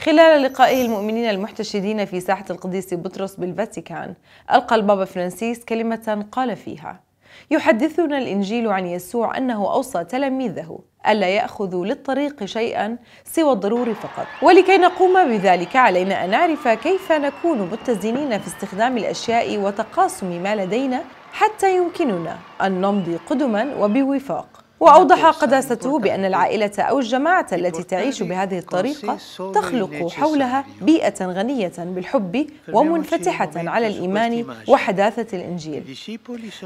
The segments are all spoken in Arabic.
خلال لقائه المؤمنين المحتشدين في ساحة القديس بطرس بالفاتيكان ألقى البابا فرانسيس كلمة قال فيها يحدثنا الإنجيل عن يسوع أنه أوصى تلاميذه ألا يأخذوا للطريق شيئا سوى الضروري فقط ولكي نقوم بذلك علينا أن نعرف كيف نكون متزنين في استخدام الأشياء وتقاسم ما لدينا حتى يمكننا أن نمضي قدما وبوفاق وأوضح قداسته بأن العائلة أو الجماعة التي تعيش بهذه الطريقة تخلق حولها بيئة غنية بالحب ومنفتحة على الإيمان وحداثة الإنجيل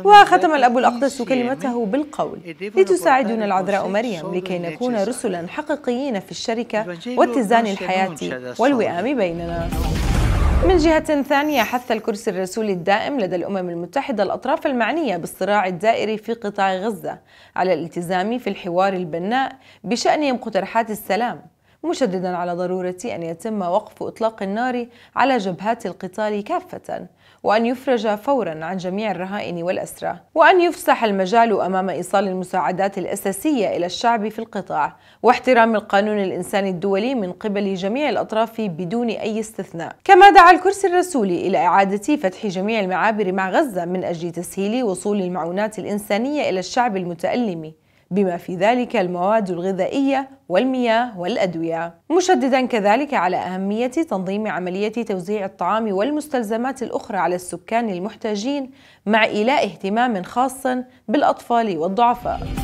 وختم الأب الأقدس كلمته بالقول e لتساعدنا العذراء مريم لكي نكون رسلا حقيقيين في الشركة واتزان الحياة والوئام بيننا من جهة ثانية حث الكرسي الرسولي الدائم لدى الأمم المتحدة الأطراف المعنية بالصراع الدائري في قطاع غزة على الالتزام في الحوار البناء بشأن مقترحات السلام مشددا على ضرورة أن يتم وقف إطلاق النار على جبهات القتال كافة وأن يفرج فورا عن جميع الرهائن والأسرى وأن يفسح المجال أمام إيصال المساعدات الأساسية إلى الشعب في القطاع واحترام القانون الإنساني الدولي من قبل جميع الأطراف بدون أي استثناء كما دعا الكرسي الرسولي إلى إعادة فتح جميع المعابر مع غزة من أجل تسهيل وصول المعونات الإنسانية إلى الشعب المتألم بما في ذلك المواد الغذائية والمياه والأدوية مشددا كذلك على أهمية تنظيم عملية توزيع الطعام والمستلزمات الأخرى على السكان المحتاجين مع إيلاء اهتمام خاص بالأطفال والضعفاء